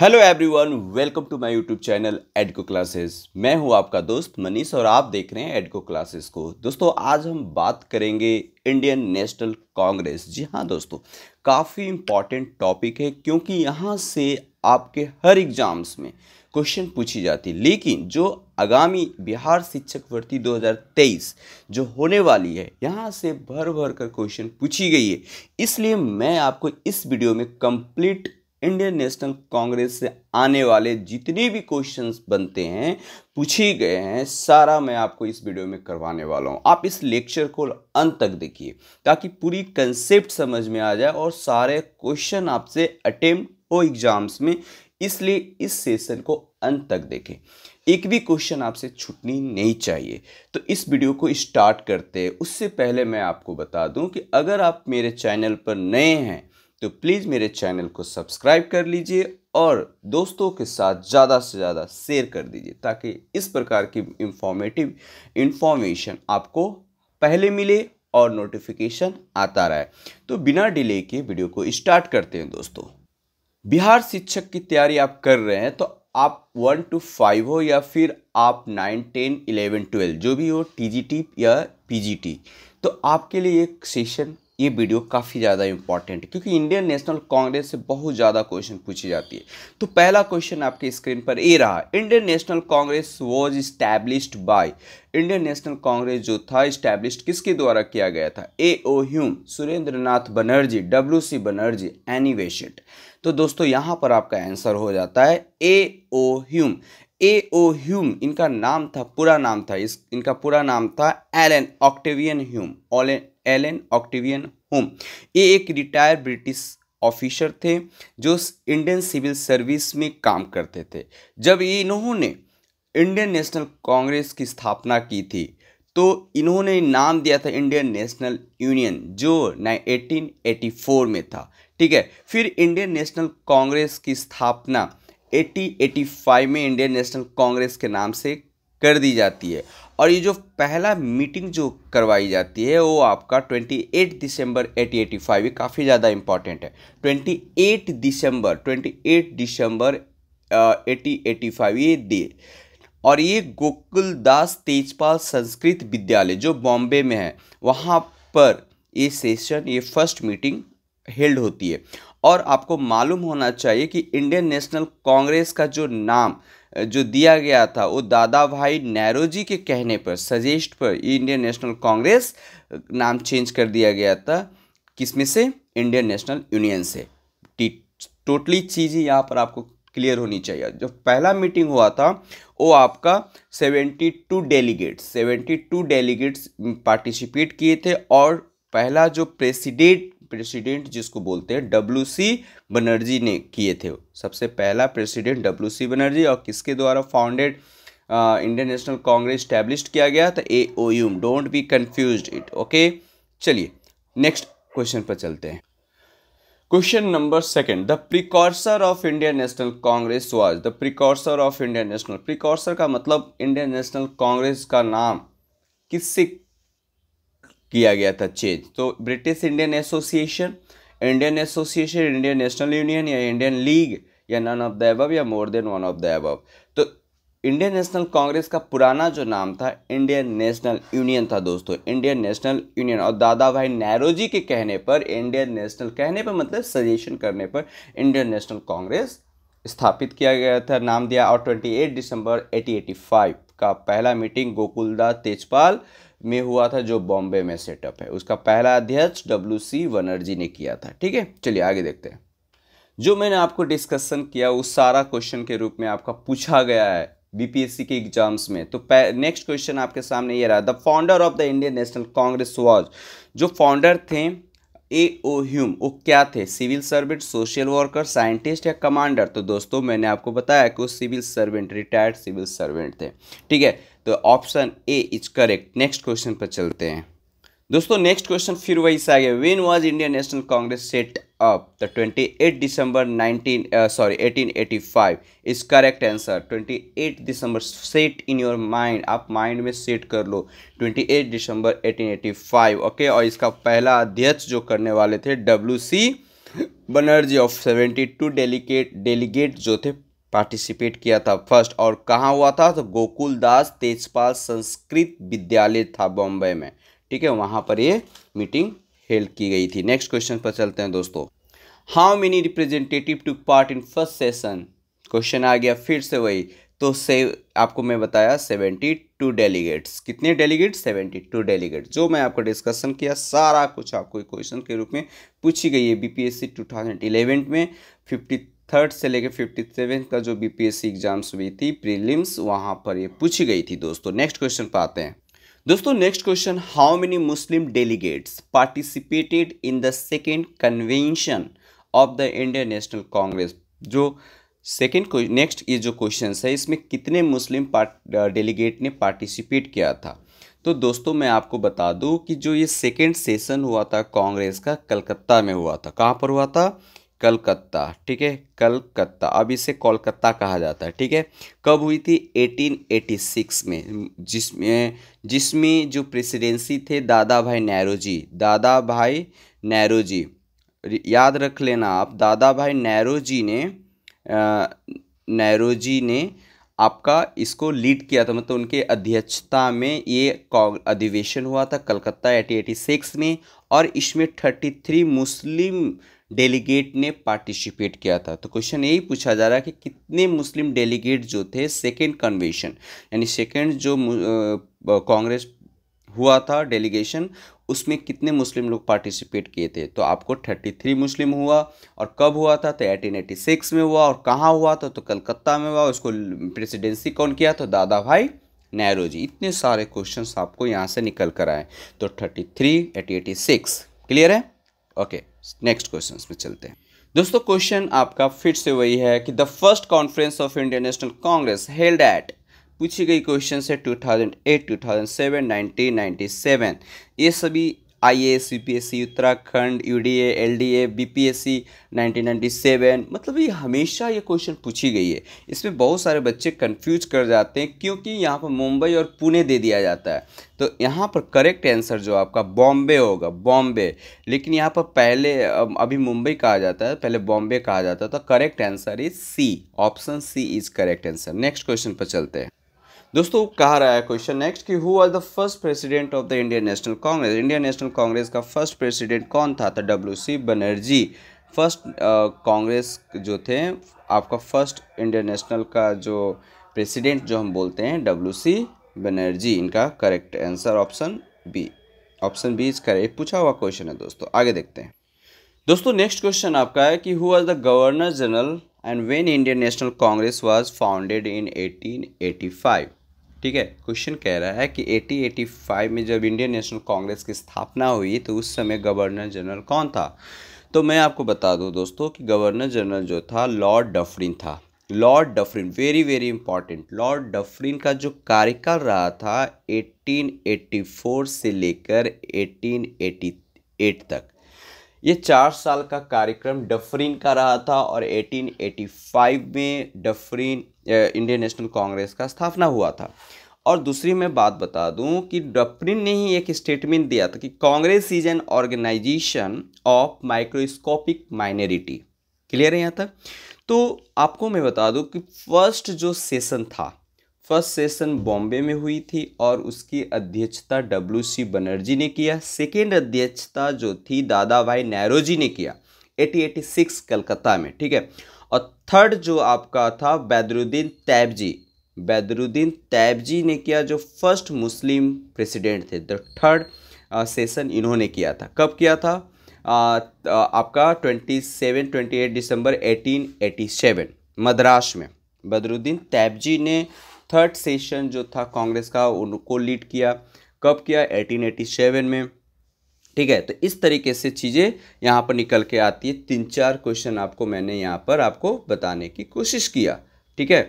Hello everyone welcome to my YouTube channel एडको classes मैं हूं आपका दोस्त मनीष और आप देख रहे हैं एडको क्लासेस को दोस्तों आज हम बात करेंगे इंडियन नेशनल कांग्रेस जी हां दोस्तों काफ़ी इम्पॉर्टेंट टॉपिक है क्योंकि यहां से आपके हर एग्जाम्स में क्वेश्चन पूछी जाती लेकिन जो आगामी बिहार शिक्षक भर्ती 2023 जो होने वाली है यहाँ से भर भर कर क्वेश्चन पूछी गई है इसलिए मैं आपको इस वीडियो में कंप्लीट इंडियन नेशनल कांग्रेस से आने वाले जितने भी क्वेश्चंस बनते हैं पूछे गए हैं सारा मैं आपको इस वीडियो में करवाने वाला हूँ आप इस लेक्चर को अंत तक देखिए ताकि पूरी कंसेप्ट समझ में आ जाए और सारे क्वेश्चन आपसे अटेम्प्ट हो एग्जाम्स में इसलिए इस सेशन को अंत तक देखें एक भी क्वेश्चन आपसे छूटनी नहीं चाहिए तो इस वीडियो को स्टार्ट करते हैं उससे पहले मैं आपको बता दूं कि अगर आप मेरे चैनल पर नए हैं तो प्लीज़ मेरे चैनल को सब्सक्राइब कर लीजिए और दोस्तों के साथ ज़्यादा से ज़्यादा शेयर कर दीजिए ताकि इस प्रकार की इंफॉर्मेटिव इन्फॉर्मेशन आपको पहले मिले और नोटिफिकेशन आता रहे तो बिना डिले के वीडियो को स्टार्ट करते हैं दोस्तों बिहार शिक्षक की तैयारी आप कर रहे हैं तो आप वन टू फाइव हो या फिर आप नाइन टेन इलेवन ट्वेल्व जो भी हो टी या पी तो आपके लिए एक सेशन ये वीडियो काफ़ी ज़्यादा इंपॉर्टेंट है क्योंकि इंडियन नेशनल कांग्रेस से बहुत ज़्यादा क्वेश्चन पूछी जाती है तो पहला क्वेश्चन आपके स्क्रीन पर ये रहा Indian National Congress was established by Indian National Congress जो था इस्टैब्लिश किसके द्वारा किया गया था A O Hume Surendra Nath Banerjee W C Banerjee Annie तो दोस्तों यहाँ पर आपका आंसर हो जाता है ए ओ ह्यूम ए ओ ह्यूम इनका नाम था पूरा नाम था इस इनका पूरा नाम था Allan Octavian Hume Allan Allan Octavian Hume ये एक रिटायर ब्रिटिश ऑफिसर थे जो इंडियन सिविल सर्विस में काम करते थे जब इन्होंने इंडियन नेशनल कांग्रेस की स्थापना की थी तो इन्होंने नाम दिया था इंडियन नेशनल यूनियन जो 1884 में था ठीक है फिर इंडियन नेशनल कांग्रेस की स्थापना 1885 में इंडियन नेशनल कांग्रेस के नाम से कर दी जाती है और ये जो पहला मीटिंग जो करवाई जाती है वो आपका 28 दिसंबर 1885 ये काफ़ी ज़्यादा इम्पॉर्टेंट है 28 December 28 December eighty eighty five ये डे और ये गोकुलदास तेजपाल संस्कृत विद्यालय जो बॉम्बे में है वहाँ पर ये सेशन ये फर्स्ट मीटिंग हेल्ड होती है और आपको मालूम होना चाहिए कि इंडियन नेशनल कांग्रेस का जो नाम जो दिया गया था वो दादा भाई नेहरू जी के कहने पर सजेस्ट पर इंडियन नेशनल कांग्रेस नाम चेंज कर दिया गया था किसमें से इंडियन नेशनल यूनियन से टोटली चीज़ें यहाँ पर आपको क्लियर होनी चाहिए जो पहला मीटिंग हुआ था वो आपका 72 डेलीगेट्स 72 डेलीगेट्स पार्टिसिपेट किए थे और पहला जो प्रेसिडेंट प्रेसिडेंट जिसको बोलते हैं डब्ल्यू सी बनर्जी ने किए थे सबसे पहला प्रेसिडेंट डब्ल्यू सी बनर्जी और किसके द्वारा founded Indian National Congress establish किया गया था A O Hume don't be confuse it okay चलिए नेक्स्ट क्वेश्चन पर चलते हैं question number second the precursor of Indian National Congress was the precursor of Indian National precursor का मतलब Indian National Congress का नाम किससे किया गया था चेंज तो British Indian Association Indian Association Indian National Union या इंडियन लीग या नन ऑफ द एबव या more than one of the above तो इंडियन नेशनल कांग्रेस का पुराना जो नाम था इंडियन नेशनल यूनियन था दोस्तों इंडियन नेशनल यूनियन और दादा भाई नेहरू जी के कहने पर इंडियन नेशनल कहने पर मतलब सजेशन करने पर इंडियन नेशनल कांग्रेस स्थापित किया गया था नाम दिया और 28 दिसंबर 1885 का पहला मीटिंग गोकुलदास तेजपाल में हुआ था जो बॉम्बे में सेटअप है उसका पहला अध्यक्ष डब्ल्यू सी बनर्जी ने किया था ठीक है चलिए आगे देखते हैं जो मैंने आपको डिस्कशन किया उस सारा क्वेश्चन के रूप में आपका पूछा गया है बीपीएससी के एग्जाम्स में तो नेक्स्ट क्वेश्चन आपके सामने ये रहा the founder of the Indian National Congress was जो फाउंडर थे ए ओ ह्यूम वो क्या थे civil servant social worker scientist या कमांडर तो दोस्तों मैंने आपको बताया कि वो civil servant retired civil servant थे ठीक है तो option A is correct next question पर चलते हैं दोस्तों नेक्स्ट क्वेश्चन फिर वही से आ गया when was Indian National Congress set up the twenty eight December nineteen sorry eighteen eighty five is correct answer twenty eight December set in your mind आप माइंड में सेट कर लो twenty eight December eighteen eighty five okay और इसका पहला अध्यक्ष जो करने वाले थे W C Banerjee of seventy two delegate delegate जो थे पार्टिसिपेट किया था फर्स्ट और कहाँ हुआ था तो गोकुलदास तेजपाल संस्कृत विद्यालय था बॉम्बे में ठीक है वहाँ पर ये मीटिंग हेल्ड की गई थी नेक्स्ट क्वेश्चन पर चलते हैं दोस्तों how many representative to part in first session question आ गया फिर से वही तो से आपको मैं बताया सेवेंटी टू डेलीगेट्स कितने डेलीगेट सेवेंटी टू डेलीगेट जो मैं आपको डिस्कशन किया सारा कुछ आपको क्वेश्चन के रूप में पूछी गई है बीपीएससी 2011 में फिफ्टी थर्ड से लेकर फिफ्टी सेवन का जो बीपीएससी एग्जाम्स हुई थी प्रीलिम्स वहाँ पर ये पूछी गई थी दोस्तों नेक्स्ट क्वेश्चन पर आते हैं दोस्तों next question how many Muslim delegates participated in the second convention of the Indian National Congress जो सेकेंड नेक्स्ट ये जो क्वेश्चन है इसमें कितने मुस्लिम डेलीगेट ने पार्टिसिपेट किया था तो दोस्तों मैं आपको बता दूं कि जो ये सेकेंड सेशन हुआ था कांग्रेस का कलकत्ता में हुआ था कहाँ पर हुआ था कलकत्ता ठीक है कलकत्ता अब इसे कोलकाता कहा जाता है ठीक है कब हुई थी 1886 में जिसमें जिसमें जो प्रेसिडेंसी थे दादा भाई नेहरू जी दादा भाई नेहरू जी याद रख लेना आप दादा भाई नेहरू जी ने नेहरू जी ने आपका इसको लीड किया था मतलब उनके अध्यक्षता में ये अधिवेशन हुआ था कलकत्ता 1886 में और इसमें 33 मुस्लिम डेलीगेट ने पार्टिसिपेट किया था तो क्वेश्चन यही पूछा जा रहा है कि कितने मुस्लिम डेलीगेट जो थे सेकेंड कन्वेशन यानी सेकेंड जो कांग्रेस हुआ था डेलीगेशन उसमें कितने मुस्लिम लोग पार्टिसिपेट किए थे तो आपको 33 मुस्लिम हुआ और कब हुआ था तो 1886 में हुआ और कहाँ हुआ था तो कलकत्ता में हुआ उसको प्रेसिडेंसी कौन किया तो दादा भाई नेहरू जी इतने सारे क्वेश्चंस आपको यहाँ से निकल कर आए तो 33 एटी सिक्स क्लियर है ओके okay. नेक्स्ट क्वेश्चन में चलते हैं दोस्तों क्वेश्चन आपका फिर से वही है कि the first conference of Indian National Congress held at पूछी गई क्वेश्चन है 2008, 2007, 1997 ये सभी I S U P S C Uttarakhand U D A L D A B P S C nineteen ninety seven मतलब ये हमेशा ये क्वेश्चन पूछी गई है इसमें बहुत सारे बच्चे कन्फ्यूज कर जाते हैं क्योंकि यहाँ पर मुंबई और पुणे दे दिया जाता है तो यहाँ पर करेक्ट आंसर जो आपका बॉम्बे होगा बॉम्बे लेकिन यहाँ पर पहले अभी मुंबई कहा जाता है पहले बॉम्बे कहा जाता है तो correct answer is C option C is correct answer next question पर चलते हैं दोस्तों कहा रहा है क्वेश्चन नेक्स्ट कि who was the first president of the Indian National Congress Indian National Congress का फर्स्ट प्रेसिडेंट कौन था तो W C Banerjee first Congress जो थे आपका फर्स्ट इंडियन नेशनल का जो प्रेसिडेंट जो हम बोलते हैं डब्ल्यू सी बनर्जी इनका correct answer option B option B is correct पूछा हुआ क्वेश्चन है दोस्तों आगे देखते हैं दोस्तों नेक्स्ट क्वेश्चन आपका है कि who was the governor general and when Indian National Congress was founded in 1885 ठीक है क्वेश्चन कह रहा है कि 1885 में जब इंडियन नेशनल कांग्रेस की स्थापना हुई तो उस समय गवर्नर जनरल कौन था तो मैं आपको बता दूं दोस्तों कि गवर्नर जनरल जो था लॉर्ड डफरिन था Lord Dufferin very very important Lord Dufferin का जो कार्यकाल रहा था 1884 से लेकर 1888 तक ये चार साल का कार्यक्रम डफरीन का रहा था और 1885 में डफरीन इंडियन नेशनल कांग्रेस का स्थापना हुआ था और दूसरी मैं बात बता दूं कि डफरीन ने ही एक स्टेटमेंट दिया था कि Congress is an organisation of microscopic minority clear है यहाँ तक तो आपको मैं बता दूं कि फर्स्ट जो सेशन था फर्स्ट सेशन बॉम्बे में हुई थी और उसकी अध्यक्षता डब्ल्यू सी बनर्जी ने किया सेकेंड अध्यक्षता जो थी दादा भाई नेहरू जी ने किया 1886 कलकत्ता में ठीक है और थर्ड जो आपका था बैदरुद्दीन तैब जी बैदरुद्दीन तैब जी ने किया जो फर्स्ट मुस्लिम प्रेसिडेंट थे द थर्ड सेशन इन्होंने किया था कब किया था आ, आपका 27 28 दिसंबर 1887 मद्रास में बदरुद्दीन तैब जी ने थर्ड सेशन जो था कांग्रेस का उनको लीड किया कब किया 1887 में ठीक है तो इस तरीके से चीज़ें यहाँ पर निकल के आती है तीन चार क्वेश्चन आपको मैंने यहाँ पर आपको बताने की कोशिश किया ठीक है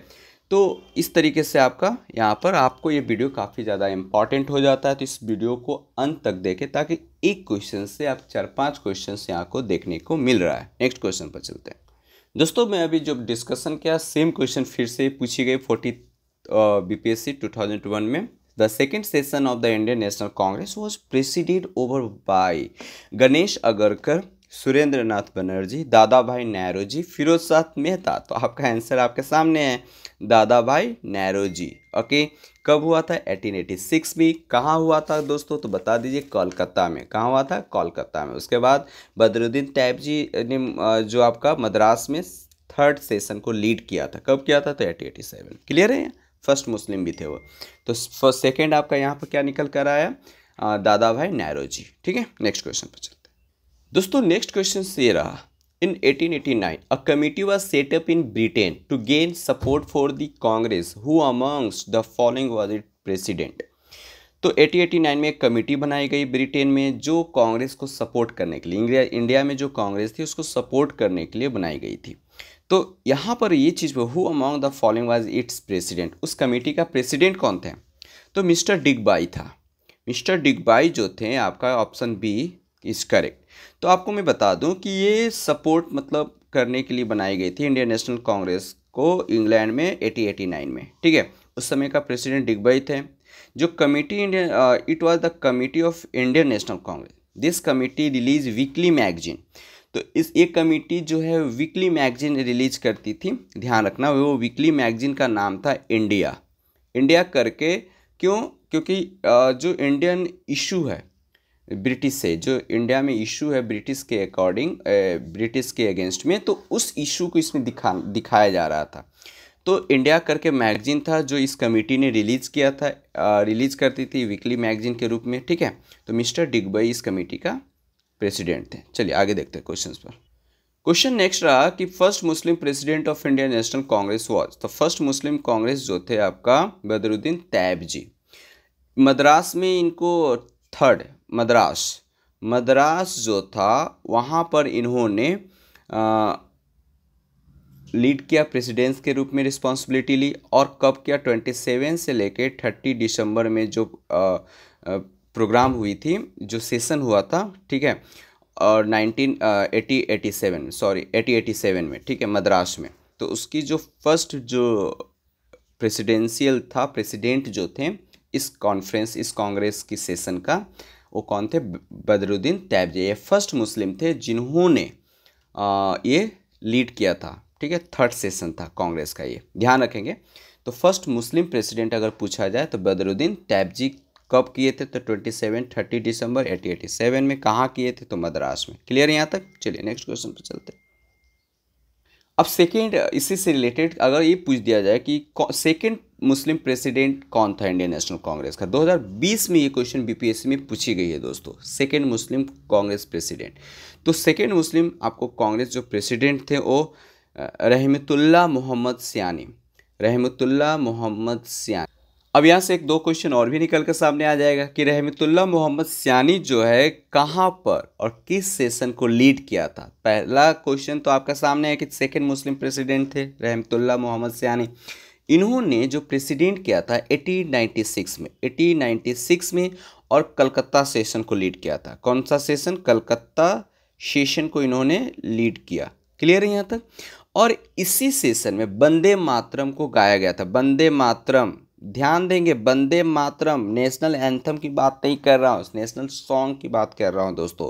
तो इस तरीके से आपका यहाँ पर आपको ये वीडियो काफ़ी ज़्यादा इम्पॉर्टेंट हो जाता है तो इस वीडियो को अंत तक देखें ताकि एक क्वेश्चन से आप चार पांच क्वेश्चन यहाँ को देखने को मिल रहा है नेक्स्ट क्वेश्चन पर चलते हैं दोस्तों मैं अभी जो डिस्कशन किया सेम क्वेश्चन फिर से पूछी गई फोर्टी बीपीएससी uh, 2001 में the second session of the Indian National Congress was presided over by Ganesh Agarkar Surendra Nath Banerjee Dadabhai narrow जी फिरोज साथ मेहता तो आपका आंसर आपके सामने है दादा भाई नैरो जी ओके कब हुआ था 1886 में कहाँ हुआ था दोस्तों तो बता दीजिए कोलकाता में कहाँ हुआ था कोलकाता में उसके बाद बदरुद्दीन टैब जी ने जो आपका मद्रास में थर्ड सेशन को लीड किया था कब किया था तो एटी सेवन क्लियर है फर्स्ट मुस्लिम भी थे वो तो फर्स्ट सेकेंड आपका यहाँ पर क्या निकल कर आया दादा भाई जी ठीक है नेक्स्ट क्वेश्चन पर चलते दोस्तों नेक्स्ट क्वेश्चन ये रहा in 1889 a committee was set in Britain to gain support for the Congress who amongst the following was it president तो 1889 में एक कमेटी बनाई गई ब्रिटेन में जो कांग्रेस को सपोर्ट करने के लिए इंडिया इंडिया में जो कांग्रेस थी उसको सपोर्ट करने के लिए बनाई गई थी तो यहाँ पर ये चीज़ who among the following was its president उस कमेटी का प्रेसिडेंट कौन थे तो मिस्टर डिगबाई था मिस्टर डिगबाई जो थे आपका ऑप्शन बी इज करेक्ट तो आपको मैं बता दूँ कि ये सपोर्ट मतलब करने के लिए बनाई गई थी इंडियन नेशनल कांग्रेस को इंग्लैंड में एटी में ठीक है उस समय का प्रेसिडेंट डिगबाई थे जो committee Indian it was the committee of Indian National Congress this committee release weekly magazine तो इस एक कमेटी जो है वीकली मैगजीन रिलीज करती थी ध्यान रखना वो वीकली मैगजीन का नाम था इंडिया इंडिया करके क्यों क्योंकि जो इंडियन इशू है ब्रिटिश से जो इंडिया में इशू है ब्रिटिश के अकॉर्डिंग ब्रिटिश के अगेंस्ट में तो उस इशू को इसमें दिखा दिखाया जा रहा था तो इंडिया करके मैगजीन था जो इस कमेटी ने रिलीज़ किया था रिलीज़ करती थी वीकली मैगजीन के रूप में ठीक है तो मिस्टर डिग्बई इस कमेटी का प्रेसिडेंट थे चलिए आगे देखते हैं क्वेश्चन पर क्वेश्चन नेक्स्ट रहा कि first Muslim president of India National Congress was तो फर्स्ट मुस्लिम कांग्रेस जो थे आपका बदरुद्दीन तैब जी मद्रास में इनको थर्ड मद्रास मद्रास जो था वहाँ पर इन्होंने लीड किया प्रेसिडेंस के रूप में रिस्पॉन्सिबिलिटी ली और कब किया ट्वेंटी सेवन से लेके थर्टी दिसंबर में जो आ, आ, प्रोग्राम हुई थी जो सेशन हुआ था ठीक है और nineteen eighty eighty seven sorry eighty eighty seven में ठीक है मद्रास में तो उसकी जो फर्स्ट जो प्रेसिडेंशियल था प्रेसिडेंट जो थे इस कॉन्फ्रेंस इस कांग्रेस की सेशन का वो कौन थे बदरुद्दीन तैबजे ये फर्स्ट मुस्लिम थे जिन्होंने ये लीड किया था ठीक है थर्ड सेशन था कांग्रेस का ये ध्यान रखेंगे तो फर्स्ट मुस्लिम प्रेसिडेंट अगर पूछा जाए तो बदरुद्दीन टैबजी कब किए थे तो ट्वेंटी 30 दिसंबर 1887 में कहाँ किए थे तो मद्रास में क्लियर यहाँ तक चलिए नेक्स्ट क्वेश्चन पर चलते अब सेकेंड इसी से रिलेटेड अगर ये पूछ दिया जाए कि सेकेंड मुस्लिम प्रेसिडेंट कौन था इंडियन नेशनल कांग्रेस का 2020 में ये क्वेश्चन बीपीएससी में पूछी गई है दोस्तों सेकेंड मुस्लिम कांग्रेस प्रेसिडेंट तो सेकेंड मुस्लिम आपको कांग्रेस जो प्रेसिडेंट थे वो रहमतुल्ला मोहम्मद सियानी रहमतुल्ला मोहम्मद सियानी अब यहाँ से एक दो क्वेश्चन और भी निकल कर सामने आ जाएगा कि रहमतुल्ला मोहम्मद सियानी जो है कहाँ पर और किस सेशन को लीड किया था पहला क्वेश्चन तो आपका सामने है कि सेकेंड मुस्लिम प्रेसिडेंट थे रहमतुल्ला मोहम्मद सियानी इन्होंने जो प्रेसिडेंट किया था 1896 में 1896 में और कलकत्ता सेशन को लीड किया था कौन सा सेशन कलकत्ता सेशन को इन्होंने लीड किया क्लियर है यहाँ तक और इसी सेशन में बंदे मातरम को गाया गया था बंदे मातरम ध्यान देंगे बंदे मातरम नेशनल एंथम की बात नहीं कर रहा हूँ नेशनल सॉन्ग की बात कर रहा हूँ दोस्तों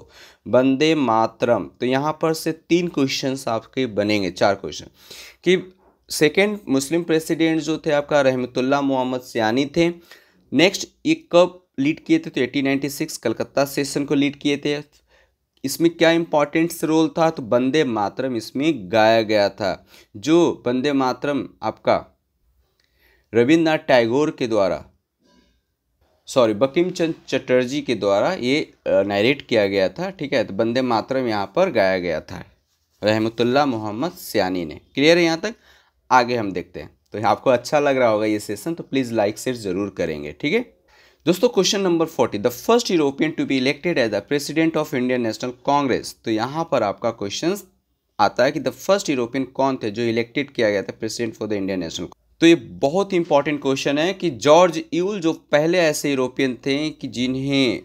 बंदे मातरम तो यहाँ पर से तीन क्वेश्चन आपके बनेंगे चार क्वेश्चन कि सेकेंड मुस्लिम प्रेसिडेंट जो थे आपका रहमतुल्ला मोहम्मद सियानी थे नेक्स्ट ये कब लीड किए थे तो 1896 कलकत्ता सेशन को लीड किए थे इसमें क्या इंपॉर्टेंट रोल था तो बंदे मातरम इसमें गाया गया था जो बंदे मातरम आपका रविन्द्रनाथ टैगोर के द्वारा सॉरी बकीम चंद चटर्जी के द्वारा ये नायरेट किया गया था ठीक है तो बंदे मातरम यहाँ पर गाया गया था रहमतुल्ला मोहम्मद सियानी ने क्लियर है यहाँ तक आगे हम देखते हैं तो आपको अच्छा लग रहा होगा ये सेशन तो प्लीज़ लाइक शेयर ज़रूर करेंगे ठीक है दोस्तों question number forty the first European to be elected as the president of Indian National Congress तो यहाँ पर आपका क्वेश्चन आता है कि द फर्स्ट यूरोपियन कौन थे जो इलेक्टेड किया गया था president for the Indian National तो ये बहुत ही इंपॉर्टेंट क्वेश्चन है कि जॉर्ज यूल जो पहले ऐसे यूरोपियन थे कि जिन्हें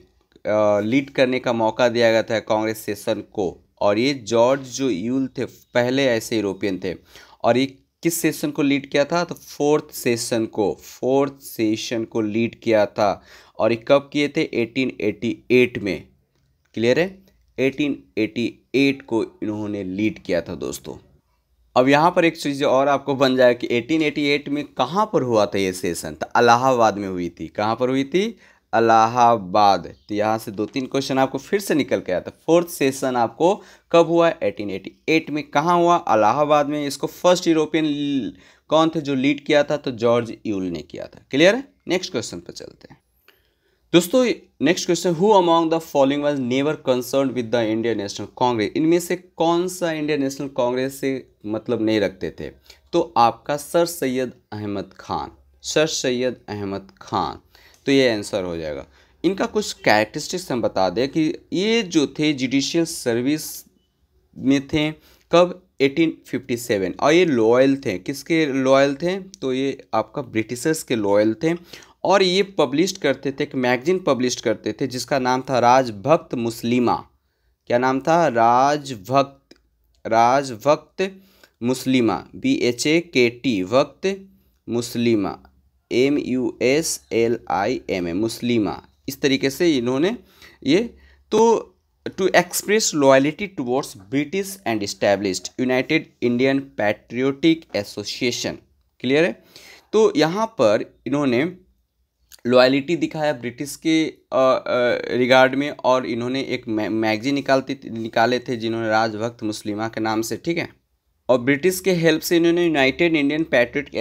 लीड करने का मौका दिया गया था कांग्रेस सेशन को और ये जॉर्ज जो यूल थे पहले ऐसे यूरोपियन थे और ये किस सेशन को लीड किया था तो फोर्थ सेशन को फोर्थ सेशन को लीड किया था और ये कब किए थे 1888 में क्लियर है 1888 को इन्होंने लीड किया था दोस्तों अब यहाँ पर एक चीज़ और आपको बन जाए कि 1888 में कहाँ पर हुआ था ये सेशन तो अलाहाबाद में हुई थी कहाँ पर हुई थी अलाहाबाद तो यहाँ से दो तीन क्वेश्चन आपको फिर से निकल के आया था फोर्थ सेशन आपको कब हुआ 1888 में कहाँ हुआ अलाहाबाद में इसको फर्स्ट यूरोपियन कौन थे जो लीड किया था तो जॉर्ज यूल ने किया था क्लियर है नेक्स्ट क्वेश्चन पर चलते हैं दोस्तों next question who among the following was never concern with the Indian National Congress इनमें से कौन सा इंडियन नेशनल कांग्रेस से मतलब नहीं रखते थे तो आपका सर सैयद अहमद खान सर सैयद अहमद खान तो ये आंसर हो जाएगा इनका कुछ कैरेक्टरिस्टिक्स हम बता दें कि ये जो थे जुडिशियल सर्विस में थे कब 1857 और ये लॉयल थे किसके लॉयल थे तो ये आपका ब्रिटिशर्स के लॉयल थे और ये पब्लिश करते थे एक मैगजीन पब्लिश करते थे जिसका नाम था राजभक्त मुस्लिमा क्या नाम था राजभक्त राजभक्त मुस्लिमा बी एच ए के टी वक्त मुस्लिमा M U S L I M A मुस्लिमा इस तरीके से इन्होंने ये तो to express loyalty towards British and established United Indian Patriotic Association clear है तो यहाँ पर इन्होंने लॉयलिटी दिखाया ब्रिटिश के रिगार्ड में और इन्होंने एक मैगजीन निकालती निकाले थे जिन्होंने राजभक्त मुस्लिमा के नाम से ठीक है और ब्रिटिश के हेल्प से इन्होंने यूनाइटेड इंडियन पैट्रिक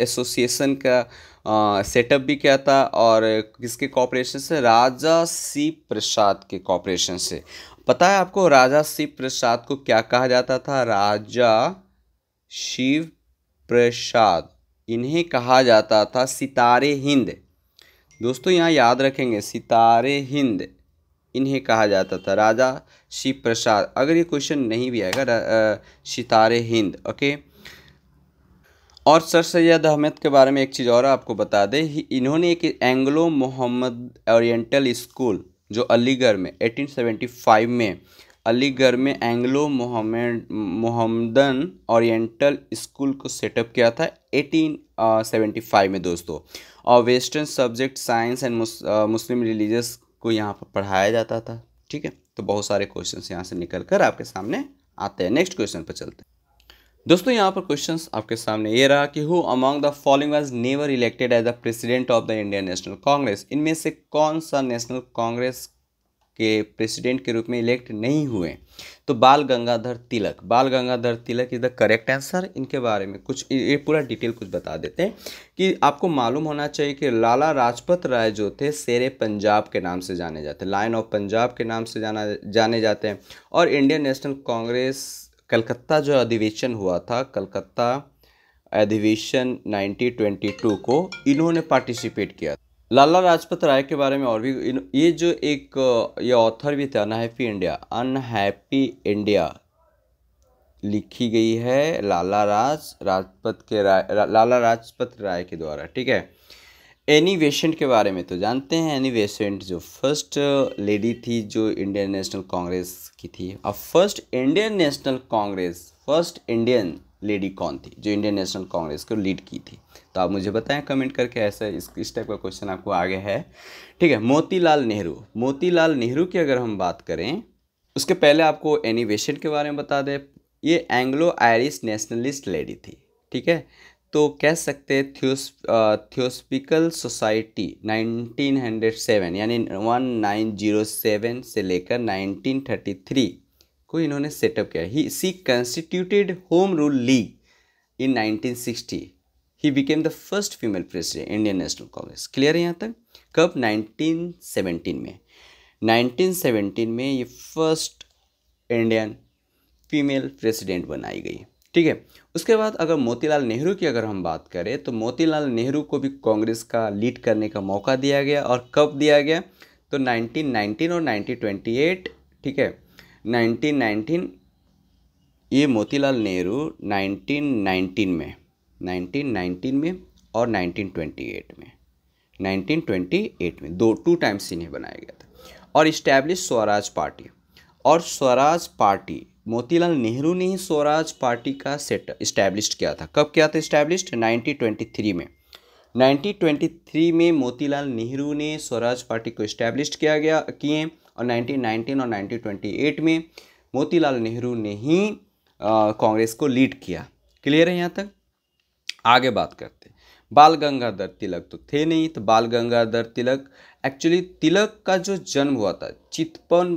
एसोसिएशन का सेटअप भी किया था और किसके कॉपरेशन से राजा सी प्रसाद के कॉपरेशन से पता है आपको राजा शिव प्रसाद को क्या कहा जाता था राजा शिव प्रसाद इन्हें कहा जाता था सितारे हिंद दोस्तों यहाँ याद रखेंगे सितारे हिंद इन्हें कहा जाता था राजा शिव प्रसाद अगर ये क्वेश्चन नहीं भी आएगा सितारे हिंद ओके और सर सैद अहमद के बारे में एक चीज़ और आपको बता दें इन्होंने एक एंग्लो मोहम्मद ओरिएंटल स्कूल जो अलीगढ़ में 1875 में अलीगढ़ में Anglo Mohammed Mohammedan Oriental School को सेटअप किया था 1875 में दोस्तों और western subject science and Muslim religious को यहाँ पर पढ़ाया जाता था ठीक है तो बहुत सारे क्वेश्चन यहाँ से निकल कर आपके सामने आते हैं नेक्स्ट क्वेश्चन पर चलते हैं दोस्तों यहाँ पर क्वेश्चंस आपके सामने ये रहा कि who among the following was never elected as the president of the Indian National Congress इनमें से कौन सा नेशनल कांग्रेस के प्रेसिडेंट के रूप में इलेक्ट नहीं हुए तो बाल Gangadhar Tilak Bal Gangadhar Tilak is the correct answer इनके बारे में कुछ ये पूरा डिटेल कुछ बता देते हैं कि आपको मालूम होना चाहिए कि लाला राजपत राय जो थे शेर पंजाब के नाम से जाने जाते हैं लाइन ऑफ पंजाब के नाम से जाना जाने जाते हैं और इंडियन नेशनल कांग्रेस कलकत्ता जो अधिवेशन हुआ था कलकत्ता अधिवेशन 1922 को इन्होंने पार्टिसिपेट किया था लाला लाजपत राय के बारे में और भी ये जो एक ये ऑथर भी थे अनहैप्पी इंडिया अनहैप्पी इंडिया लिखी गई है लाला राज राजपत के राय रा, लाला राजपत राय के द्वारा ठीक है एनी वेशेंट के बारे में तो जानते हैं एनी वेशेंट जो फर्स्ट लेडी थी जो इंडियन नेशनल कांग्रेस की थी अब first Indian National Congress first Indian lady कौन थी जो इंडियन नेशनल कांग्रेस को लीड की थी तो आप मुझे बताएं कमेंट करके ऐसे इस इस टाइप का क्वेश्चन आपको आगे है ठीक है मोतीलाल नेहरू मोतीलाल नेहरू की अगर हम बात करें उसके पहले आपको एनिवेशन के बारे में बता दें ये एंग्लो आयरिश नेशनलिस्ट लेडी थी ठीक है तो कह सकते हैं थियोस थियोस्पिकल सोसाइटी 1907 यानी 1907 से लेकर 1933 को इन्होंने सेटअप किया he she constituted home rule league in 1960 he became the first female president Indian National Congress clear है यहाँ तक कब 1917 में 1917 में ये फर्स्ट इंडियन फीमेल प्रेसिडेंट बनाई गई ठीक है उसके बाद अगर मोतीलाल नेहरू की अगर हम बात करें तो मोतीलाल नेहरू को भी कांग्रेस का लीड करने का मौका दिया गया और कब दिया गया तो 1919 और 1928 ठीक है 1919 ये मोतीलाल नेहरू 1919 में 1919 में और 1928 में 1928 में दो टू टाइम्स इन्हें बनाया गया था और इस्टेब्लिश स्वराज पार्टी और स्वराज पार्टी मोतीलाल नेहरू ने ही स्वराज पार्टी का सेट इस्टेब्लिश किया था कब किया था इस्टेब्लिश 1923 में 1923 में मोतीलाल नेहरू ने स्वराज पार्टी को इस्टेब्लिश किया गया किए और 1919 और 1928 में मोतीलाल नेहरू ने ही कांग्रेस को लीड किया क्लियर है यहाँ तक आगे बात करते बाल गंगाधर तिलक तो थे नहीं तो बाल गंगाधर तिलक एक्चुअली तिलक का जो जन्म हुआ था चितपन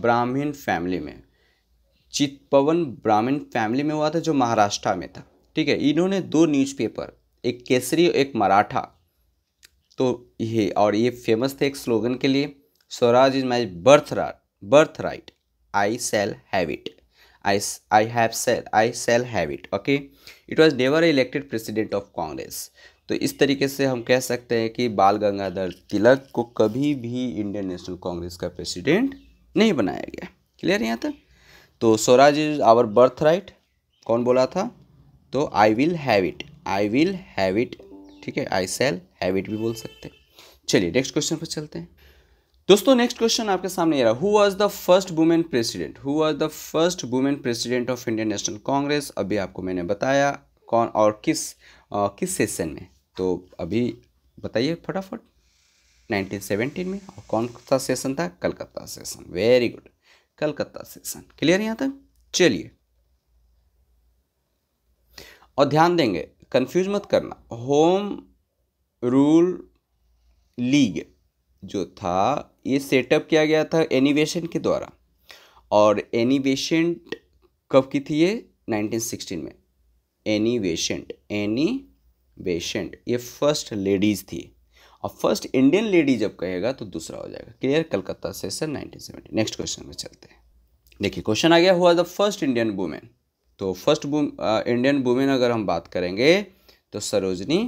ब्राह्मण फैमिली में चितपवन ब्राह्मण फैमिली में हुआ था जो महाराष्ट्र में था ठीक है इन्होंने दो न्यूज़पेपर एक केसरी और एक मराठा तो ये और ये फेमस थे एक स्लोगन के लिए Swaraj is my birth birth right I shall have it I have shall I shall have it okay it was never elected president of Congress तो इस तरीके से हम कह सकते हैं कि बाल गंगाधर तिलक को कभी भी इंडियन नेशनल कांग्रेस का प्रेसिडेंट नहीं बनाया गया क्लियर यहाँ तक तो Swaraj is our birth right कौन बोला था तो I will have it I will have it ठीक है आई सेल हैव इट भी बोल सकते हैं चलिए नेक्स्ट क्वेश्चन पर चलते हैं दोस्तों नेक्स्ट क्वेश्चन आपके सामने आ रहा who was the first women president who was the first women president of Indian National Congress अभी आपको मैंने बताया कौन और किस आ, किस सेशन में तो अभी बताइए फटाफट 1917 में और कौन सा सेशन था Calcutta session very good Calcutta session clear यहाँ तक चलिए और ध्यान देंगे कन्फ्यूज मत करना होम रूल लीग जो था ये सेटअप किया गया था एनिवेशन के द्वारा और एनिवेशन कब की थी ये 1916 में एनिवेशन बेशेंट ये फर्स्ट लेडीज़ थी और फर्स्ट इंडियन लेडी जब कहेगा तो दूसरा हो जाएगा clear Calcutta session 1970 next question में चलते हैं देखिए क्वेश्चन आ गया हुआ द फर्स्ट इंडियन वुमेन तो फर्स्ट इंडियन वुमेन अगर हम बात करेंगे तो सरोजनी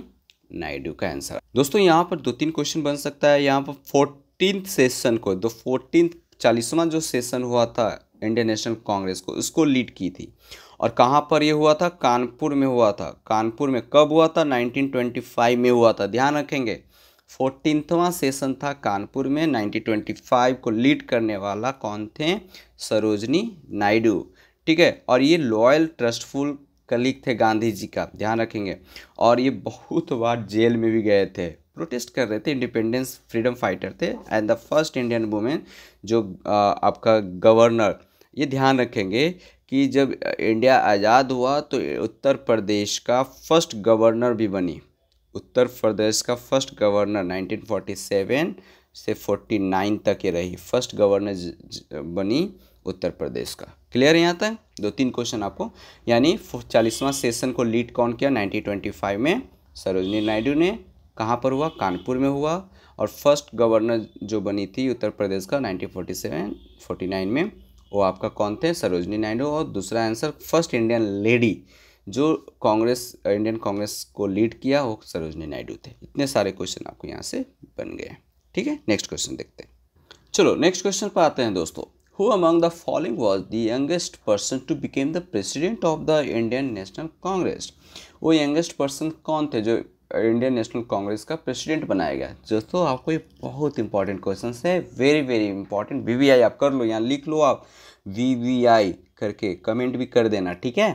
नायडू का आंसर दोस्तों यहाँ पर दो तीन क्वेश्चन बन सकता है यहाँ पर फोर्टीन सेशन को दो फोर्टीन चालीसवां जो सेशन हुआ था इंडियन नेशनल कांग्रेस को उसको लीड की थी और कहाँ पर यह हुआ था कानपुर में हुआ था कानपुर में कब हुआ था 1925 में हुआ था ध्यान रखेंगे फोर्टीनवा सेशन था कानपुर में 1925 को लीड करने वाला कौन थे सरोजनी नायडू ठीक है और ये लॉयल ट्रस्टफुल कलीग थे गांधी जी का ध्यान रखेंगे और ये बहुत बार जेल में भी गए थे प्रोटेस्ट कर रहे थे इंडिपेंडेंस फ्रीडम फाइटर थे and the first Indian women जो आपका गवर्नर ये ध्यान रखेंगे कि जब इंडिया आज़ाद हुआ तो उत्तर प्रदेश का फर्स्ट गवर्नर भी बनी उत्तर प्रदेश का फर्स्ट गवर्नर 1947 से 49 तक ये रही फर्स्ट गवर्नर बनी उत्तर प्रदेश का क्लियर यहाँ तक दो तीन क्वेश्चन आपको यानी चालीसवां सेशन को लीड कौन किया 1925 में सरोजनी नायडू ने कहाँ पर हुआ कानपुर में हुआ और फर्स्ट गवर्नर जो बनी थी उत्तर प्रदेश का 1947 49 में वो आपका कौन थे सरोजनी नायडू और दूसरा आंसर फर्स्ट इंडियन लेडी जो कांग्रेस इंडियन कांग्रेस को लीड किया वो सरोजनी नायडू थे इतने सारे क्वेश्चन आपको यहाँ से बन गए ठीक है नेक्स्ट क्वेश्चन देखते हैं चलो नेक्स्ट क्वेश्चन पर आते हैं दोस्तों who among the following was the youngest person to become the president of the Indian National Congress वो यंगेस्ट पर्सन कौन थे जो इंडियन नेशनल कांग्रेस का प्रेसिडेंट बनाया गया दोस्तों आपको ये बहुत इंपॉर्टेंट क्वेश्चन है very very important V V I आप कर लो यहाँ लिख लो आप वी वी आई करके कमेंट भी कर देना ठीक है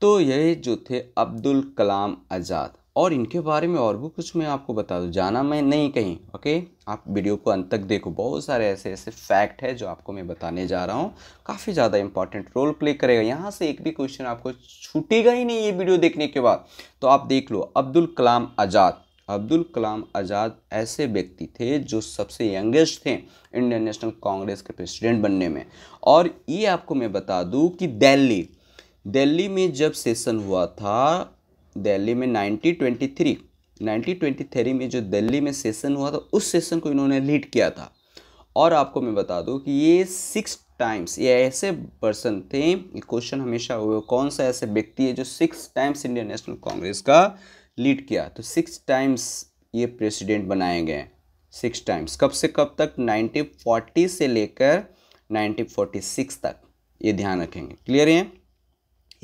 तो यही जो थे अब्दुल कलाम आज़ाद और इनके बारे में और भी कुछ मैं आपको बता दूँ जाना मैं नहीं कहीं ओके आप वीडियो को अंत तक देखो बहुत सारे ऐसे ऐसे फैक्ट है जो आपको मैं बताने जा रहा हूँ काफ़ी ज़्यादा इंपॉर्टेंट रोल प्ले करेगा यहाँ से एक भी क्वेश्चन आपको छूटेगा ही नहीं ये वीडियो देखने के बाद तो आप देख लो अब्दुल कलाम आज़ाद अब्दुल कलाम आज़ाद ऐसे व्यक्ति थे जो सबसे यंगेस्ट थे इंडियन नेशनल कांग्रेस के प्रेसिडेंट बनने में और ये आपको मैं बता दूँ कि दिल्ली दिल्ली में जब सेशन हुआ था दिल्ली में 1923 1923 में जो दिल्ली में सेशन हुआ था उस सेशन को इन्होंने लीड किया था और आपको मैं बता दूं कि ये सिक्स टाइम्स ये ऐसे पर्सन थे क्वेश्चन हमेशा हुए कौन सा ऐसे व्यक्ति है जो six times Indian National Congress का लीड किया तो सिक्स टाइम्स ये प्रेसिडेंट बनाए गए सिक्स टाइम्स कब से कब तक 1940 से लेकर 1946 तक ये ध्यान रखेंगे क्लियर है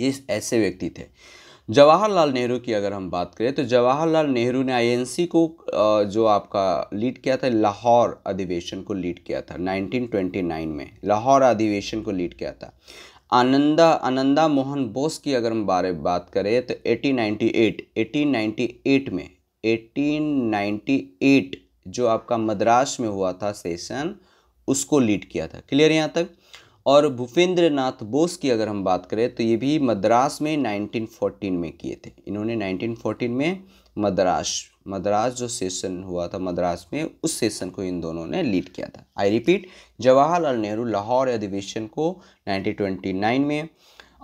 ये ऐसे व्यक्ति थे जवाहरलाल नेहरू की अगर हम बात करें तो जवाहरलाल नेहरू ने आईएनसी को जो आपका लीड किया था लाहौर अधिवेशन को लीड किया था 1929 में लाहौर अधिवेशन को लीड किया था आनंदा आनंदा मोहन बोस की अगर हम बारे बात करें तो 1898 1898 में 1898 जो आपका मद्रास में हुआ था सेशन उसको लीड किया था क्लियर यहाँ तक और भूपेंद्र नाथ बोस की अगर हम बात करें तो ये भी मद्रास में 1914 में किए थे इन्होंने 1914 में मद्रास मद्रास जो सेशन हुआ था मद्रास में उस सेशन को इन दोनों ने लीड किया था आई रिपीट जवाहरलाल नेहरू लाहौर अधिवेशन को 1929 में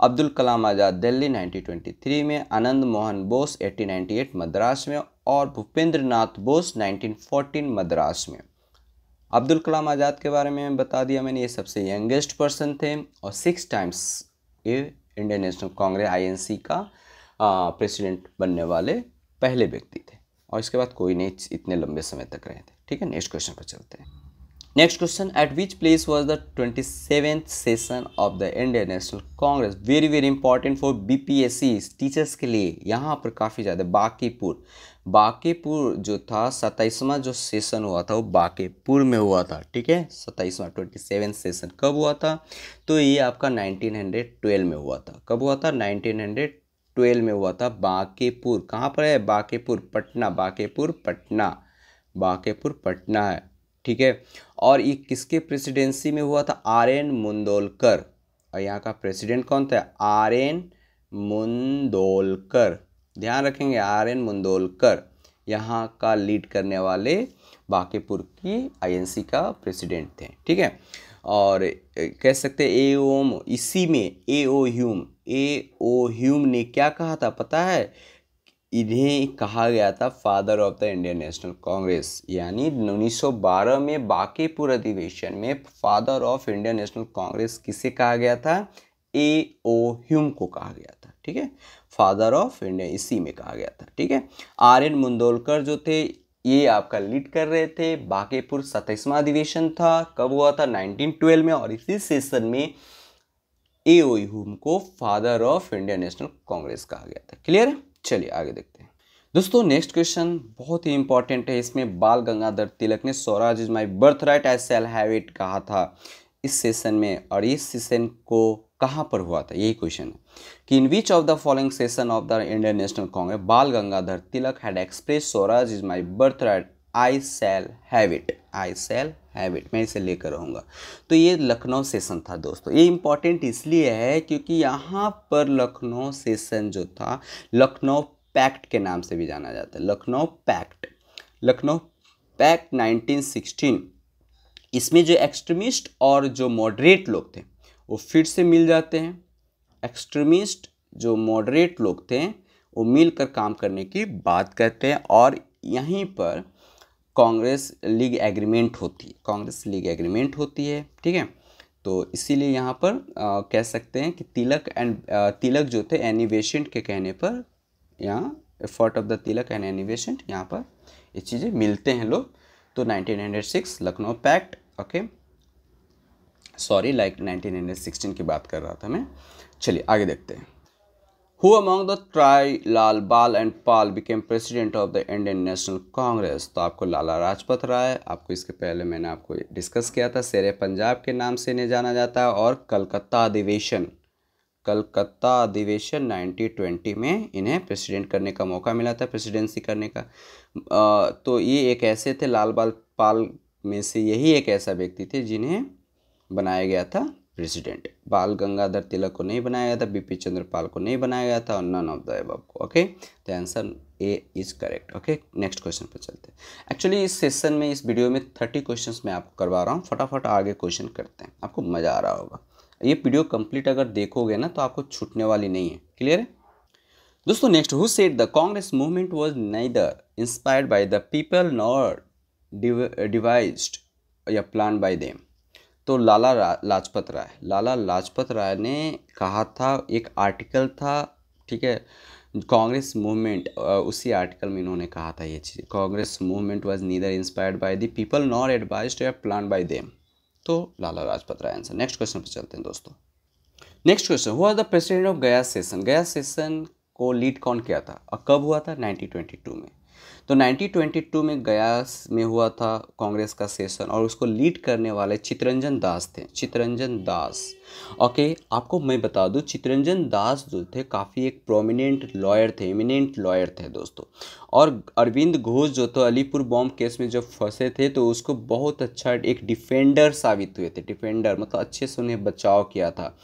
अब्दुल कलाम आज़ाद दिल्ली 1923 में आनंद मोहन बोस 1898 मद्रास में और भूपेंद्र नाथ बोस 1914 मद्रास में अब्दुल कलाम आज़ाद के बारे में बता दिया मैंने ये सबसे यंगेस्ट पर्सन थे और सिक्स टाइम्स ये इंडियन नेशनल कांग्रेस आईएनसी का प्रेसिडेंट बनने वाले पहले व्यक्ति थे और इसके बाद कोई नहीं इतने लंबे समय तक रहे थे ठीक है नेक्स्ट क्वेश्चन पर चलते हैं next question at which place was the twenty seventh session of the Indian National Congress very very important for B P S C teachers के लिए यहाँ पर काफ़ी ज़्यादा बाकीपुर बाकीपुर जो था सत्ताईसवां जो सेशन हुआ था वो बाकीपुर में हुआ था ठीक है सत्ताईसवां ट्वेंटी सेवन सेशन कब हुआ था तो ये आपका नाइनटीन हंड्रेड ट्वेल्व में हुआ था कब हुआ था नाइनटीन हंड्रेड ट्वेल्व में हुआ था बाकेपुर कहाँ पर है बाकेपुर पटना बाकेपुर पटना बाकेपुर पटना है ठीक है और ये किसके प्रेसिडेंसी में हुआ था आर एन मुंदोलकर और यहाँ का प्रेसिडेंट कौन था आर एन मुंदोलकर ध्यान रखेंगे आर एन मुंदोलकर यहाँ का लीड करने वाले बाकेपुर की आईएनसी का प्रेसिडेंट थे ठीक है और कह सकते ए ओम इसी में A O Hume A O Hume ने क्या कहा था पता है इन्हें कहा गया था father of the Indian National Congress यानी 1912 में बाकेपुर अधिवेशन में father of Indian National Congress किसे कहा गया था ए ओ ह्यूम को कहा गया था ठीक है फादर ऑफ इंडिया इसी में कहा गया था ठीक है आर एन मुंदोलकर जो थे ये आपका लीड कर रहे थे बाकेपुर सत्ताईसवां अधिवेशन था कब हुआ था 1912 में और इसी सेशन में ए ओ ह्यूम को father of Indian National Congress कहा गया था क्लियर है चलिए आगे देखते हैं दोस्तों नेक्स्ट क्वेश्चन बहुत ही इंपॉर्टेंट है इसमें बाल गंगाधर तिलक ने Swaraj is my birth right I shall have it कहा था इस सेशन में और इस सेशन को कहाँ पर हुआ था यही क्वेश्चन है कि in which of the following session of the Indian National Congress Bal Gangadhar Tilak had express Swaraj is my birth right I shall have it I shall have it मैं इसे लेकर रहूँगा तो ये लखनऊ सेशन था दोस्तों ये इम्पॉर्टेंट इसलिए है क्योंकि यहाँ पर लखनऊ सेशन जो था लखनऊ पैक्ट के नाम से भी जाना जाता है लखनऊ पैक्ट लखनऊ पैक्ट 1916 इसमें जो एक्सट्रीमिस्ट और जो मॉडरेट लोग थे वो फिर से मिल जाते हैं एक्सट्रीमिस्ट जो मॉडरेट लोग थे वो मिलकर काम करने की बात करते हैं और यहीं पर कांग्रेस लीग एग्रीमेंट होती है कांग्रेस लीग एग्रीमेंट होती है ठीक है तो इसीलिए यहाँ पर आ, कह सकते हैं कि तिलक एंड तिलक जो थे एनिवेशेंट के कहने पर यहाँ effort of the Tilak and Annie Besant यहाँ पर ये चीज़ें मिलते हैं लोग तो 1906 Lucknow pact okay sorry like 1916 की बात कर रहा था मैं चलिए आगे देखते हैं who among the tri Lal Bal and Pal became president of the Indian National Congress तो आपको लाला लाजपत राय आपको इसके पहले मैंने आपको डिस्कस किया था शेर पंजाब के नाम से इन्हें जाना जाता है और कलकत्ता अधिवेशन कलकत्ता अधिवेशन 1920 में इन्हें प्रेसिडेंट करने का मौका मिला था प्रेसिडेंसी करने का आ, तो ये एक ऐसे थे लाल बाल पाल में से यही एक ऐसा व्यक्ति थे जिन्हें बनाया गया था प्रेसिडेंट बाल गंगाधर तिलक को नहीं बनाया गया था बीपी चंद्रपाल को नहीं बनाया गया था और नन ऑफ द एबव को ओके तो answer A is correct okay next question पर चलते हैं एक्चुअली इस सेशन में इस वीडियो में थर्टी क्वेश्चन मैं आपको करवा रहा हूँ फटाफट आगे क्वेश्चन करते हैं आपको मज़ा आ रहा होगा ये वीडियो कंप्लीट अगर देखोगे ना तो आपको छूटने वाली नहीं है क्लियर है दोस्तों next who set the Congress movement was neither inspired by the people nor devise या प्लान बाई देम तो लाला लाजपत राय लाला लाजपत राय ने कहा था एक आर्टिकल था ठीक है कांग्रेस मूवमेंट उसी आर्टिकल में इन्होंने कहा था ये चीज़ Congress movement was neither inspired by the people nor advise to plan by them तो Lala Lajpat Rai answer next question पर चलते हैं दोस्तों नेक्स्ट क्वेश्चन हुआ the president of Gaya session Gaya session को लीड कौन किया था और कब हुआ था नाइनटीन में तो 1922 में गया में हुआ था कांग्रेस का सेशन और उसको लीड करने वाले चितरंजन दास थे चितरंजन दास ओके okay, आपको मैं बता दूं चित्रंजन दास जो थे काफ़ी एक प्रोमिनेंट लॉयर थे इमिनेंट लॉयर थे दोस्तों और अरविंद घोष जो तो अलीपुर बॉम्ब केस में जब फंसे थे तो उसको बहुत अच्छा एक डिफेंडर साबित हुए थे डिफेंडर मतलब अच्छे से उन्हें बचाव किया था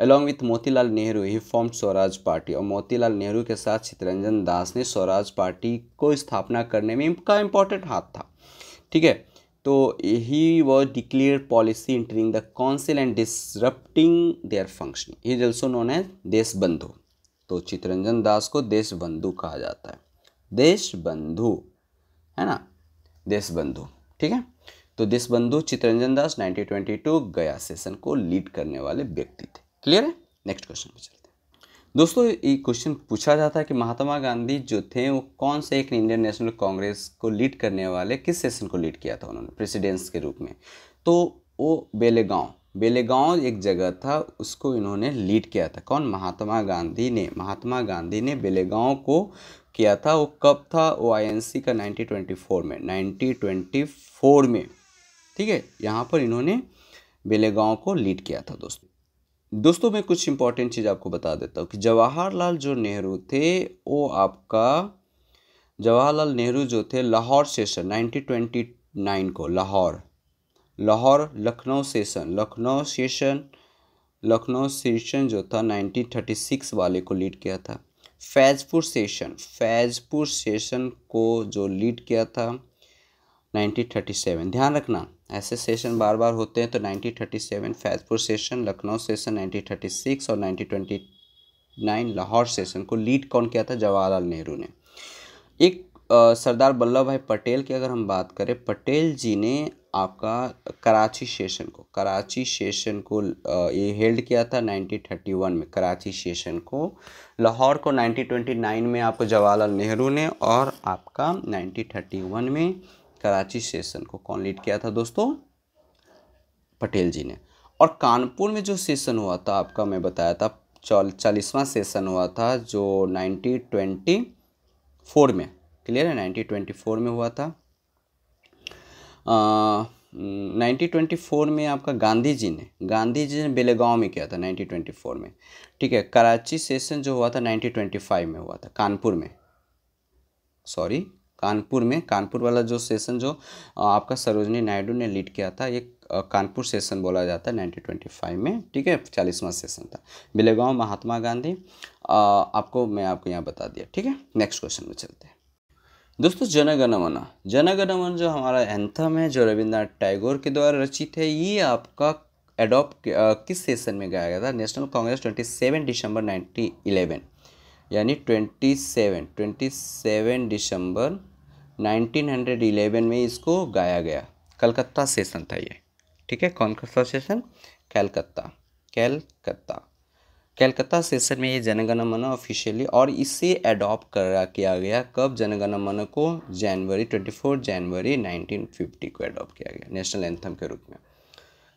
along with Motilal Nehru he form Swaraj party और मोतीलाल नेहरू के साथ चित्रंजन दास ने स्वराज पार्टी को स्थापना करने में इनका इम्पोर्टेंट हाथ था ठीक है तो he was declare policy entering the council and disrupting their function he is also known as Deshbandhu तो चित्रंजन दास को देश बंधु कहा जाता है देश बंधु है ना देश बंधु ठीक है तो Deshbandhu Chittaranjan Das nineteen twenty two Gaya session को लीड करने वाले व्यक्ति थे क्लियर है नेक्स्ट क्वेश्चन पे चलते दोस्तों ये क्वेश्चन पूछा जाता है कि महात्मा गांधी जो थे वो कौन से एक इंडियन नेशनल कांग्रेस को लीड करने वाले किस सेशन को लीड किया था उन्होंने प्रेसिडेंस के रूप में तो वो बेलेगांव बेलेगांव एक जगह था उसको इन्होंने लीड किया था कौन महात्मा गांधी ने महात्मा गांधी ने बेलेगांव को किया था वो कब था वो सी का फोर में फोर में ठीक है यहाँ पर इन्होंने बेलेगांव को लीड किया था दोस्तों दोस्तों मैं कुछ इंपॉर्टेंट चीज़ आपको बता देता हूँ कि जवाहरलाल जो नेहरू थे वो आपका जवाहरलाल नेहरू जो थे लाहौर सेशन 1929 को Lahore Lahore Lucknow session Lucknow session Lucknow session जो था 1936 वाले को लीड किया था फैजपुर सेशन फैजपुर सेशन को जो लीड किया था 1937 ध्यान रखना ऐसे सेशन बार बार होते हैं तो 1937 फैजपुर सेशन लखनऊ सेशन 1936 और 1929 लाहौर सेशन को लीड कौन किया था जवाहरलाल नेहरू ने एक सरदार वल्लभ भाई पटेल की अगर हम बात करें पटेल जी ने आपका कराची सेशन को कराची सेशन को ये हेल्ड किया था 1931 में कराची सेशन को लाहौर को 1929 में आपको जवाहरलाल नेहरू ने और आपका 1931 में कराची सेशन को कौन लीड किया था दोस्तों पटेल जी ने और कानपुर में जो सेशन हुआ था आपका मैं बताया था चालीसवां सेशन हुआ था जो नाइनटीन ट्वेंटी फोर में क्लियर है नाइनटीन ट्वेंटी फोर में हुआ था ट्वेंटी फोर में आपका गांधी जी ने गांधी जी ने बेलेगांव में किया था नाइनटीन ट्वेंटी फोर में ठीक है कराची सेशन जो हुआ था ट्वेंटी फाइव में हुआ था कानपुर में सॉरी कानपुर में कानपुर वाला जो सेशन जो आपका सरोजनी नायडू ने लीड किया था ये कानपुर सेशन बोला जाता है नाइनटीन ट्वेंटी फाइव में ठीक है चालीसवां सेशन था बिलेगांव महात्मा गांधी आपको मैं आपको यहाँ बता दिया ठीक है नेक्स्ट क्वेश्चन में चलते हैं दोस्तों जनगणमन जनगणमन जो हमारा एंथम है जो रविंद्रनाथ टैगोर के द्वारा रचित है ये आपका एडॉप्ट किस सेशन में गाया गया था नेशनल कांग्रेस 27 दिसंबर 1911 यानी twenty seven twenty seven December nineteen hundred eleven में इसको गाया गया कलकत्ता सेशन था ये ठीक है कौन सा सेशन कैलकत्ता कैलकत्ता कलकत्ता सेशन में ये जनगण मन ऑफिशियली और इसे एडॉप्ट करा किया गया कब जनगण मन को January twenty four January nineteen fifty को एडॉप्ट किया गया नेशनल एंथम के रूप में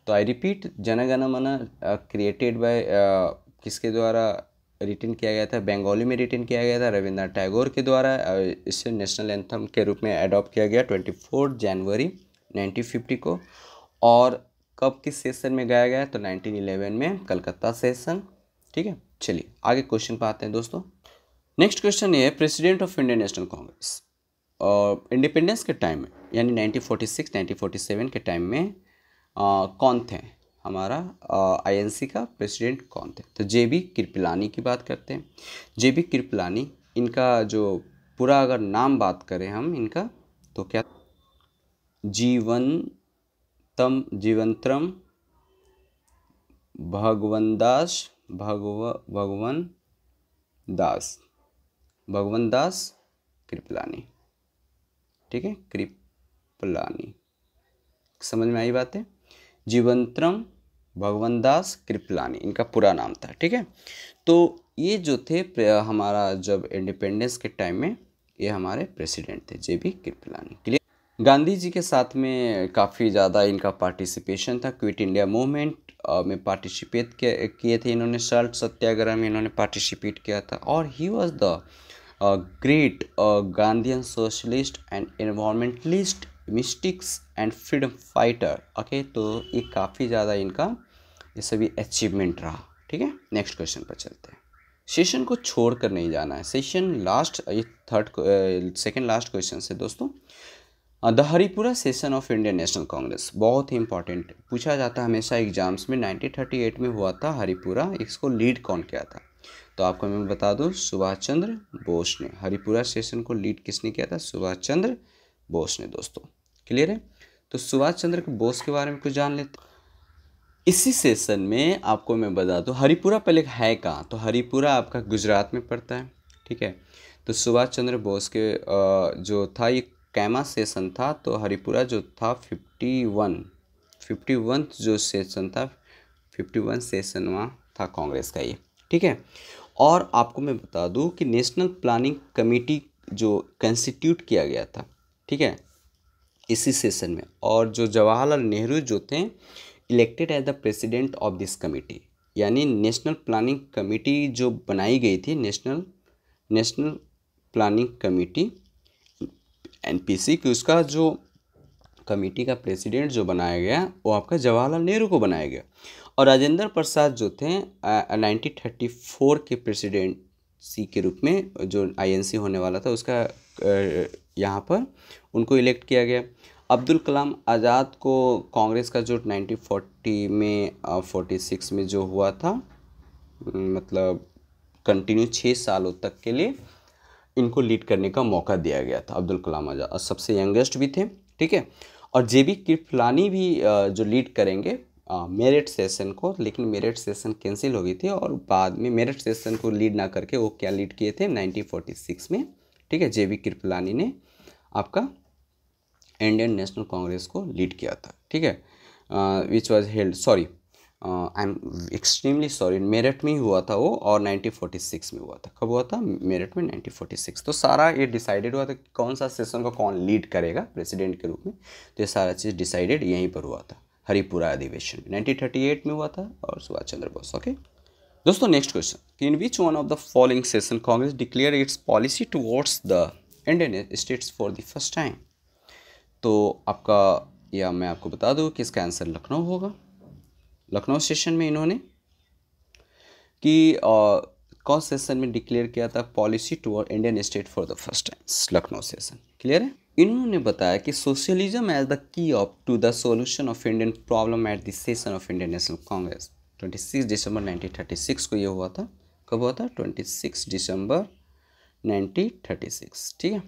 तो आई रिपीट जनगण मन क्रिएटेड बाय किसके द्वारा रिटर्न किया गया था बंगाली में रिटर्न किया गया था रविंद्रनाथ टैगोर के द्वारा इसे नेशनल एंथम के रूप में अडॉप्ट किया गया twenty fourth January nineteen fifty को और कब किस सेशन में गाया गया तो नाइनटीन इलेवन में कलकत्ता सेशन ठीक है चलिए आगे क्वेश्चन पर आते हैं दोस्तों नेक्स्ट क्वेश्चन ये है president of Indian National Congress और इंडिपेंडेंस के टाइम में यानी 1946 1947 के टाइम में आ, कौन थे हमारा आईएनसी का प्रेसिडेंट कौन थे तो जे बी कृपलानी की बात करते हैं जे बी कृपलानी इनका जो पूरा अगर नाम बात करें हम इनका तो क्या जीवनतम जीवंतरम भगवन दास भगव भगवन दास भगवन दास कृपलानी ठीक है कृपलानी समझ में आई बात है जीवंतरम भगवान दास कृपलानी इनका पूरा नाम था ठीक है तो ये जो थे हमारा जब इंडिपेंडेंस के टाइम में ये हमारे प्रेसिडेंट थे J B Kripalani clear Gandhi ji के साथ में काफ़ी ज़्यादा इनका पार्टिसिपेशन था क्विट इंडिया मूवमेंट में पार्टिसिपेट किए थे इन्होंने सल्ट सत्याग्रह में इन्होंने पार्टिसिपेट किया था और he was the great Gandhian socialist and environmentalist mystics and freedom fighter okay तो ये काफ़ी ज़्यादा इनका ये सभी अचीवमेंट रहा ठीक है नेक्स्ट क्वेश्चन पर चलते हैं सेशन को छोड़कर नहीं जाना है सेशन लास्ट ये थर्ड सेकेंड लास्ट क्वेश्चन से दोस्तों the Haripura session of Indian National Congress बहुत ही इंपॉर्टेंट पूछा जाता है हमेशा एग्जाम्स में 1938 में हुआ था हरिपुरा इसको लीड कौन किया था तो आपको मैं बता दूं सुभाष चंद्र बोस ने हरिपुरा सेशन को लीड किसने किया था सुभाष चंद्र बोस ने दोस्तों क्लियर है तो सुभाष चंद्र बोस के बारे में कुछ जान लेते इसी सेशन में आपको मैं बता दूँ हरिपुरा पहले है कहाँ तो हरिपुरा आपका गुजरात में पड़ता है ठीक है तो सुभाष चंद्र बोस के जो था ये कैमा सेशन था तो हरिपुरा जो था फिफ्टी वन फिफ्टी वन जो सेशन था फिफ्टी वन सेशन वहाँ था कांग्रेस का ये ठीक है और आपको मैं बता दूँ कि नेशनल प्लानिंग कमेटी जो कंस्टिट्यूट किया गया था ठीक है इसी सेशन में और जो जवाहरलाल नेहरू जो थे elected as the president of this committee यानी नेशनल प्लानिंग कमेटी जो बनाई गई थी National National Planning Committee N P C की उसका जो कमेटी का प्रेसिडेंट जो बनाया गया वो आपका जवाहरलाल नेहरू को बनाया गया और राजेंद्र प्रसाद जो थे नाइनटीन थर्टी फोर के प्रेसिडेंट सी के रूप में जो आईएनसी होने वाला था उसका यहाँ पर उनको इलेक्ट किया गया अब्दुल कलाम आज़ाद को कांग्रेस का जो 1940 में फोर्टी सिक्स में जो हुआ था मतलब कंटिन्यू छः सालों तक के लिए इनको लीड करने का मौका दिया गया था अब्दुल कलाम आज़ाद और सबसे यंगेस्ट भी थे ठीक है और जे बी किरफलानी भी जो लीड करेंगे मेरिट सेशन को लेकिन मेरिट सेशन कैंसिल हो गई थी और बाद में मेरिट सेशन को लीड ना करके वो क्या लीड किए थे 1946 में ठीक है जेवी कृपलानी ने आपका इंडियन नेशनल कांग्रेस को लीड किया था ठीक है which was held sorry I am extremely sorry Meerut में ही हुआ था वो और 1946 में हुआ था कब हुआ था मेरठ में 1946 तो सारा ये डिसाइडेड हुआ था कि कौन सा सेशन को कौन लीड करेगा प्रेसिडेंट के रूप में तो ये सारा चीज़ डिसाइडेड यहीं पर हुआ था हरिपुरा अधिवेशन 1938 में हुआ था और सुभाष चंद्र बोस ओके दोस्तों next question in which one of the following session Congress declare its policy towards the Indian states for the first time तो आपका या मैं आपको बता दूँ कि इसका आंसर लखनऊ होगा लखनऊ सेशन में इन्होंने कि कौन सेशन में डिक्लेयर किया था policy toward Indian state for the first time Lucknow session clear है इन्होंने बताया कि socialism as the key of to the solution of Indian problem at the session of Indian National Congress twenty six December 1936 thirty six को ये हुआ था कब हुआ था twenty six December 1936 thirty six ठीक है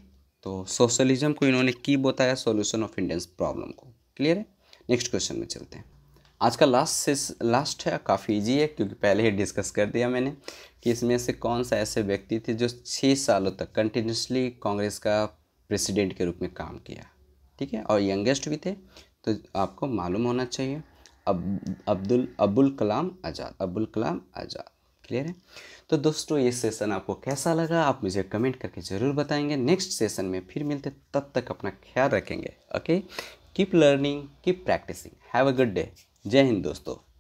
तो सोशलिज्म को इन्होंने की बताया सॉल्यूशन ऑफ इंडियंस प्रॉब्लम को क्लियर है नेक्स्ट क्वेश्चन में चलते हैं आज का लास्ट से लास्ट है काफ़ी ईजी है क्योंकि पहले ही डिस्कस कर दिया मैंने कि इसमें से कौन सा ऐसे व्यक्ति थे जो छः सालों तक कंटिन्यूसली कांग्रेस का प्रेसिडेंट के रूप में काम किया ठीक है और यंगेस्ट भी थे तो आपको मालूम होना चाहिए अब अब्दुल अबुल कलाम आज़ाद अबुल कलाम आज़ाद क्लियर है तो दोस्तों ये सेशन आपको कैसा लगा आप मुझे कमेंट करके ज़रूर बताएंगे नेक्स्ट सेशन में फिर मिलते तब तक अपना ख्याल रखेंगे okay keep learning keep practicing have a good day Jai Hind दोस्तों